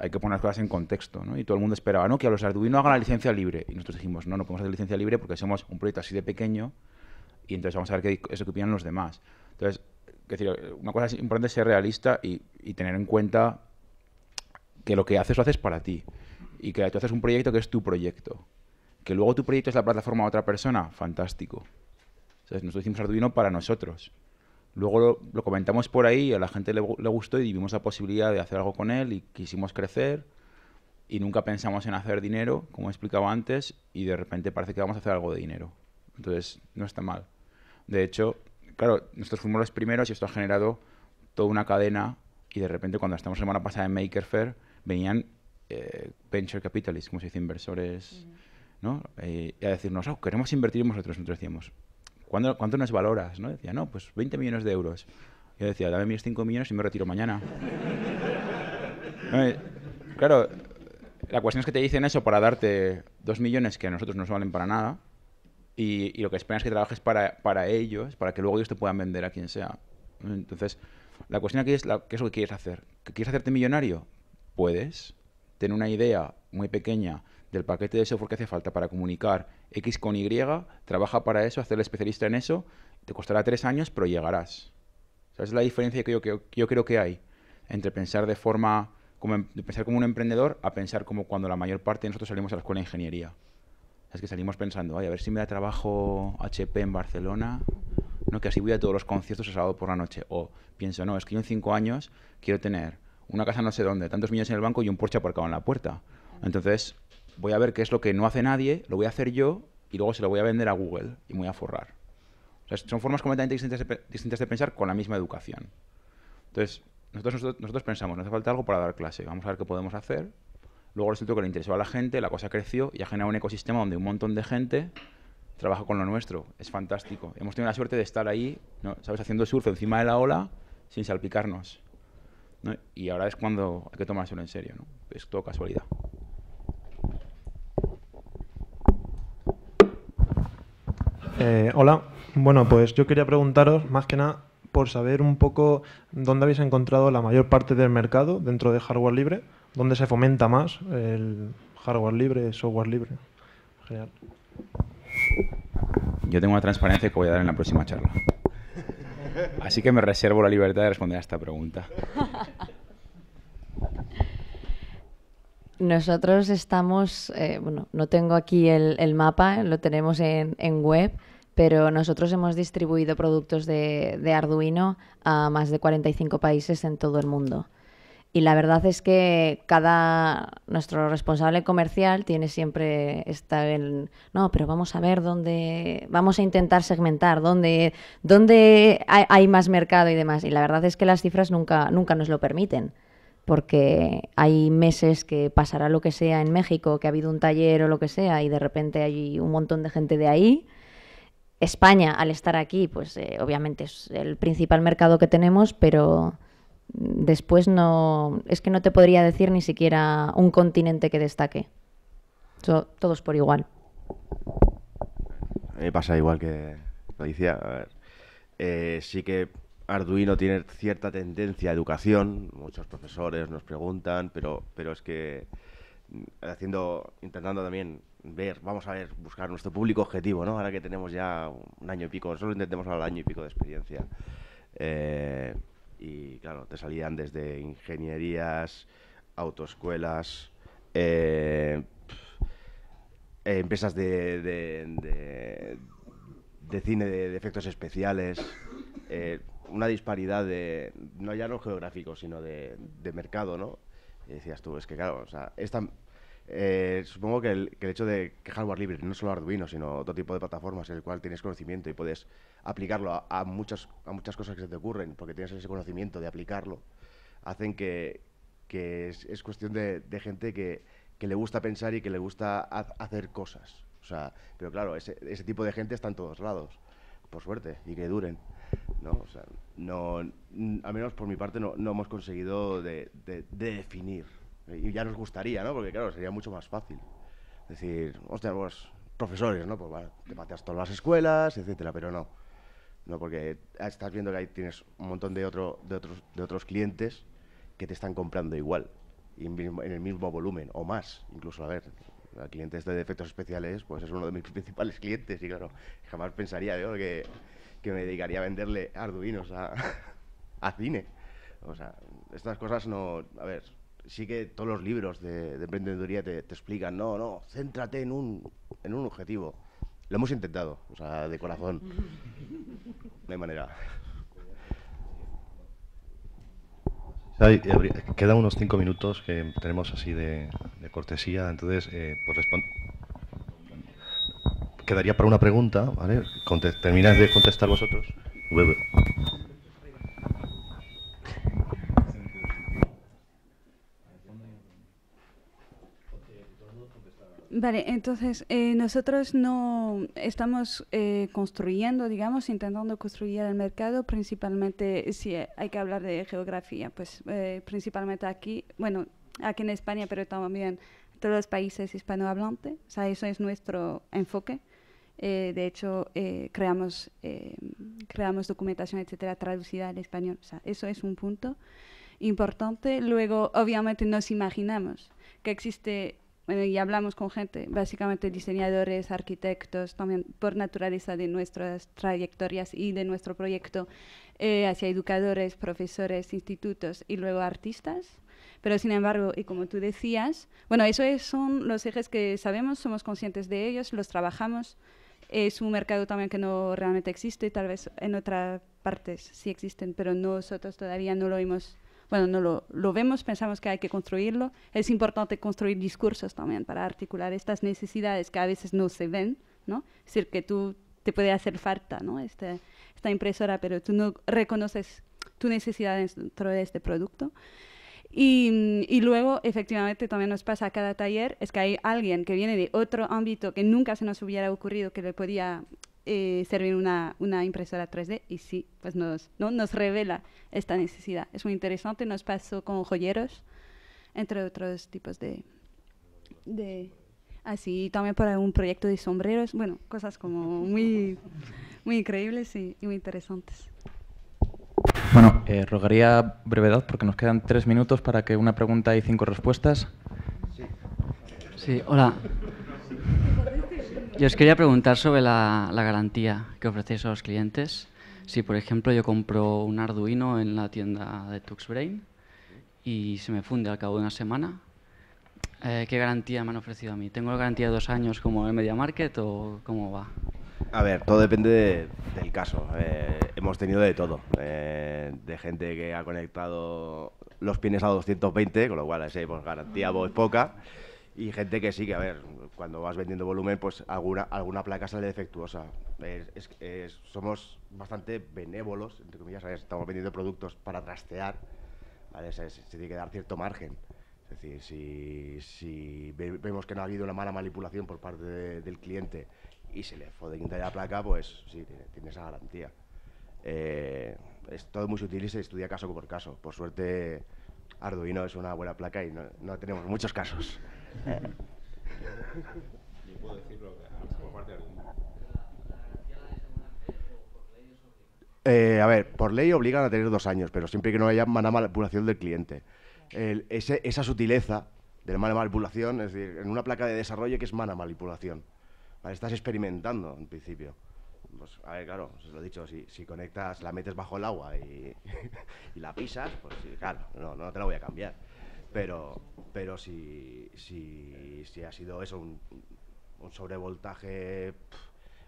hay que poner las cosas en contexto. Y todo el mundo esperaba, no, que a los Arduino hagan la licencia libre. Y nosotros dijimos, no, no podemos hacer licencia libre porque somos un proyecto así de pequeño y entonces vamos a ver qué es lo que opinan los demás. Entonces, una cosa importante es ser realista y, tener en cuenta que lo que haces lo haces para ti y que tú haces un proyecto que es tu proyecto. Que luego tu proyecto es la plataforma de otra persona, fantástico. Entonces, nosotros hicimos Arduino para nosotros. Luego lo, comentamos por ahí, a la gente le, le gustó y vimos la posibilidad de hacer algo con él y quisimos crecer y nunca pensamos en hacer dinero, como explicaba antes, y de repente parece que vamos a hacer algo de dinero. Entonces, no está mal. De hecho, claro, nosotros fuimos los primeros y esto ha generado toda una cadena y de repente cuando estamos la semana pasada en Maker Fair venían eh, venture capitalists, como se dice, inversores, ¿no? Eh, y a decirnos, oh, queremos invertir nosotros Nosotros decíamos, ¿Cuándo, ¿cuánto nos valoras? ¿no? Decía, no, pues 20 millones de euros. Yo decía, dame mis 5 millones y me retiro mañana. claro, la cuestión es que te dicen eso para darte 2 millones que a nosotros no nos valen para nada y, lo que esperas es que trabajes para, ellos, para que luego ellos te puedan vender a quien sea. Entonces, la cuestión aquí es la, qué es lo que quieres hacer. ¿Quieres hacerte millonario? Puedes. Tener una idea muy pequeña del paquete de software que hace falta para comunicar X con Y, trabaja para eso, hacer el especialista en eso, te costará tres años, pero llegarás. esa es la diferencia que yo, yo, creo que hay entre pensar de forma, como, em, pensar como un emprendedor a pensar como cuando la mayor parte de nosotros salimos a la escuela de ingeniería. Es que salimos pensando, ay, a ver si me da trabajo HP en Barcelona, no, que así voy a todos los conciertos el sábado por la noche. O pienso, no, es que yo en cinco años quiero tener una casa no sé dónde, tantos millones en el banco y un Porsche aparcado en la puerta. Entonces, voy a ver qué es lo que no hace nadie, lo voy a hacer yo y luego se lo voy a vender a Google y me voy a forrar. son formas completamente distintas de, pensar con la misma educación. Entonces, nosotros, nosotros, pensamos, nos hace falta algo para dar clase, vamos a ver qué podemos hacer Luego resultó que le interesó a la gente, la cosa creció y ha generado un ecosistema donde un montón de gente trabaja con lo nuestro. Es fantástico. Hemos tenido la suerte de estar ahí, ¿no? ¿sabes? Haciendo surf encima de la ola sin salpicarnos. Y ahora es cuando hay que tomárselo en serio, ¿no? Es todo casualidad. Eh, hola. Bueno, pues yo quería preguntaros más que nada por saber un poco dónde habéis encontrado la mayor parte del mercado dentro de hardware libre ¿Dónde se fomenta más el hardware libre, software libre? Genial. Yo tengo una transparencia que voy a dar en la próxima charla. Así que me reservo la libertad de responder a esta pregunta. Nosotros estamos, eh, bueno, no tengo aquí el, mapa, lo tenemos en, web, pero nosotros hemos distribuido productos de Arduino a más de 45 países en todo el mundo. Y la verdad es que cada nuestro responsable comercial tiene siempre esta... el no, pero vamos a ver dónde vamos a intentar segmentar, dónde dónde hay, más mercado y demás. Y la verdad es que las cifras nunca nunca nos lo permiten, porque hay meses que pasará lo que sea en México, que ha habido un taller o lo que sea y de repente hay un montón de gente de ahí. España, al estar aquí, pues eh, obviamente es el principal mercado que tenemos, pero después no. Es que no te podría decir ni siquiera un continente que destaque. todos por igual. Me pasa igual que lo decía. Eh, sí que Arduino tiene cierta tendencia a educación. Muchos profesores nos preguntan, pero, pero es que mm, haciendo, intentando también ver, vamos a ver, buscar nuestro público objetivo, ¿no? Ahora que tenemos ya un año y pico, solo intentemos al año y pico de experiencia. Eh, y claro, te salían desde ingenierías, autoescuelas, eh, eh, empresas de, de, cine de, efectos especiales, eh, una disparidad de, no ya no geográfico, sino de, mercado, ¿no? Y decías tú, es que claro, o sea, esta, eh, supongo que el, hecho de que hardware libre, no solo Arduino, sino otro tipo de plataformas en el cual tienes conocimiento y puedes aplicarlo a, muchas, a muchas cosas que se te ocurren, porque tienes ese conocimiento de aplicarlo, hacen que, es, cuestión de, gente que, le gusta pensar y que le gusta hacer cosas. O sea, pero claro, ese, tipo de gente está en todos lados, por suerte, y que duren. No, no, al menos por mi parte no, hemos conseguido definir y ya nos gustaría, ¿no? Porque claro, sería mucho más fácil. Decir, hostia, pues profesores, ¿no? Pues te pateas todas las escuelas, etcétera, pero no. No, porque estás viendo que ahí tienes un montón de, otro, de, otros, clientes que te están comprando igual, en, el mismo volumen o más, incluso. A ver, clientes de efectos especiales, pues es uno de mis principales clientes y claro, jamás pensaría yo que, me dedicaría a venderle arduinos a, a cine. O sea, estas cosas no. A ver, sí que todos los libros de, emprendeduría te, explican, no, no, céntrate en un, en un objetivo. Lo hemos intentado, o sea, de corazón. No manera. Quedan queda unos cinco minutos que tenemos así de, cortesía, entonces, eh, pues Quedaría para una pregunta, ¿vale? Terminas de contestar vosotros. Vale, entonces eh, nosotros no estamos eh, construyendo, digamos, intentando construir el mercado, principalmente, si hay que hablar de geografía, pues eh, principalmente aquí, bueno, aquí en España, pero también en todos los países hispanohablantes, o sea, eso es nuestro enfoque. de hecho, creamos, creamos documentación, etcétera, traducida al español, o sea, eso es un punto importante. Luego, obviamente, nos imaginamos que existe y hablamos con gente, básicamente diseñadores, arquitectos, también por naturaleza de nuestras trayectorias y de nuestro proyecto, eh, hacia educadores, profesores, institutos y luego artistas. Pero sin embargo, y como tú decías, bueno, esos son los ejes que sabemos, somos conscientes de ellos, los trabajamos. Es un mercado también que no realmente existe, tal vez en otras partes sí existen, pero nosotros todavía no lo hemos bueno, no lo, vemos, pensamos que hay que construirlo. Es importante construir discursos también para articular estas necesidades que a veces no se ven, ¿no? Es decir, que tú te puede hacer falta, ¿no? Este, esta impresora, pero tú no reconoces tu necesidad dentro de este producto. y, luego, efectivamente, también nos pasa a cada taller, es que hay alguien que viene de otro ámbito que nunca se nos hubiera ocurrido que le podía eh, servir una, una, impresora 3D y sí, pues nos, ¿no? nos revela esta necesidad. Es muy interesante, nos pasó con joyeros, entre otros tipos de... de así también para un proyecto de sombreros, bueno, cosas como muy, muy increíbles y, muy interesantes. Bueno, eh, rogaría brevedad porque nos quedan tres minutos para que una pregunta y cinco respuestas. Sí, hola. Yo os quería preguntar sobre la, garantía que ofrecéis a los clientes. Si, por ejemplo, yo compro un Arduino en la tienda de Tuxbrain y se me funde al cabo de una semana, eh, ¿qué garantía me han ofrecido a mí? ¿Tengo la garantía de dos años como en Media Market o cómo va? A ver, todo depende del caso. Eh, hemos tenido de todo. Eh, de gente que ha conectado los pines a 220, con lo cual ese, pues, garantía es pues, poca y gente que sí, que a ver, cuando vas vendiendo volumen, pues alguna, alguna placa sale defectuosa. somos bastante benévolos, entre comillas, ¿sabes? estamos vendiendo productos para trastear, ¿vale? se, tiene que dar cierto margen. Es decir, si, si vemos que no ha habido una mala manipulación por parte del cliente y se le fode la placa, pues sí, tiene, esa garantía. Eh, es todo muy sutil y se estudia caso por caso. Por suerte, Arduino es una buena placa y no, no tenemos muchos casos. Eh, a ver, por ley obligan a tener dos años, pero siempre que no haya mala manipulación del cliente. esa sutileza de la mala manipulación, es decir, en una placa de desarrollo que es mala manipulación. Estás experimentando en principio. Pues, a ver, claro, os lo he dicho, si, conectas, la metes bajo el agua y, la pisas, pues claro, no, no te la voy a cambiar pero, pero si, si, ha sido eso, un, un sobrevoltaje,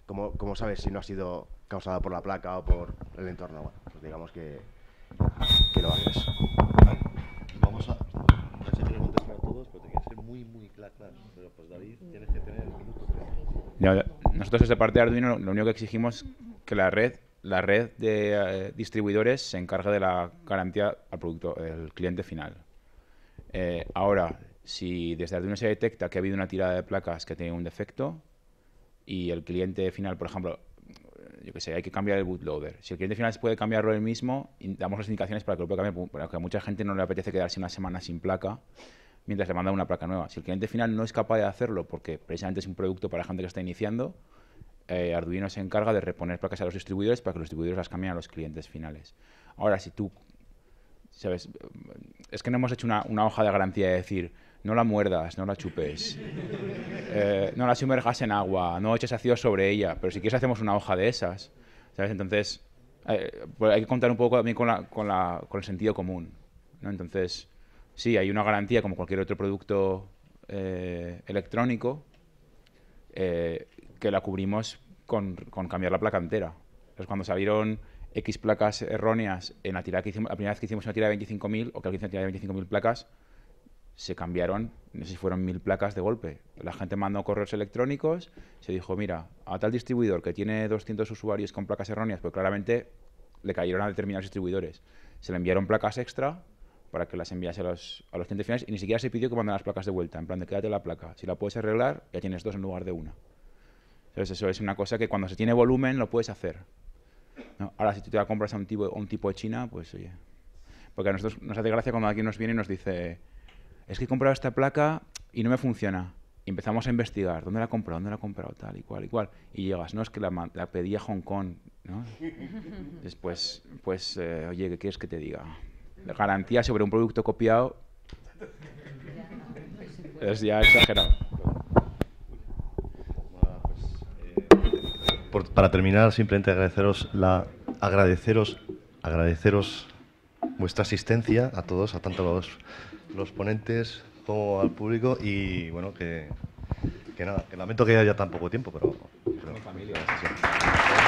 ¿cómo como, sabes si no ha sido causado por la placa o por el entorno? Bueno, pues digamos que, lo haces. Vamos a... todos, pero ser muy, muy Pero pues David, tienes que tener nosotros desde parte de Arduino lo único que exigimos es que la red la red de eh, distribuidores se encargue de la garantía al producto, el cliente final. Eh, ahora, si desde Arduino se detecta que ha habido una tirada de placas que tiene un defecto y el cliente final, por ejemplo, yo que sé, hay que cambiar el bootloader. Si el cliente final puede cambiarlo él mismo, damos las indicaciones para que lo pueda cambiar, porque a mucha gente no le apetece quedarse una semana sin placa mientras le mandan una placa nueva. Si el cliente final no es capaz de hacerlo, porque precisamente es un producto para la gente que está iniciando, eh, Arduino se encarga de reponer placas a los distribuidores para que los distribuidores las cambien a los clientes finales. Ahora, si tú ¿Sabes? Es que no hemos hecho una, hoja de garantía de decir, no la muerdas, no la chupes, eh, no la sumerjas en agua, no eches ácido sobre ella, pero si quieres hacemos una hoja de esas, Entonces, eh, pues hay que contar un poco también con, el sentido común, Entonces, sí, hay una garantía como cualquier otro producto eh, electrónico que la cubrimos con, cambiar la placa entera. cuando salieron X placas erróneas en la tirada que hicimos, primera vez que hicimos una tirada de 25.000 o que alguien hizo una tira de 25.000 placas, se cambiaron, no sé si fueron mil placas de golpe. La gente mandó correos electrónicos, se dijo, mira, a tal distribuidor que tiene 200 usuarios con placas erróneas, pues claramente le cayeron a determinados distribuidores. Se le enviaron placas extra para que las enviase a los, a los clientes finales y ni siquiera se pidió que mandaran las placas de vuelta, en plan de quédate la placa. Si la puedes arreglar, ya tienes dos en lugar de una. Entonces eso es una cosa que cuando se tiene volumen lo puedes hacer. Ahora, si tú te la compras a un tipo, un tipo de China, pues oye. Porque a nosotros nos hace gracia cuando alguien nos viene y nos dice, es que he comprado esta placa y no me funciona. Y empezamos a investigar, ¿dónde la he ¿Dónde la he comprado? Tal y cual y cual. Y llegas, no, es que la, la pedí a Hong Kong, ¿no? Después, pues, eh, oye, ¿qué quieres que te diga? garantía sobre un producto copiado es ya exagerado. para terminar, simplemente agradeceros la agradeceros agradeceros vuestra asistencia a todos, a tanto los, los ponentes como al público y bueno que, que nada, lamento que haya tan poco tiempo, pero, pero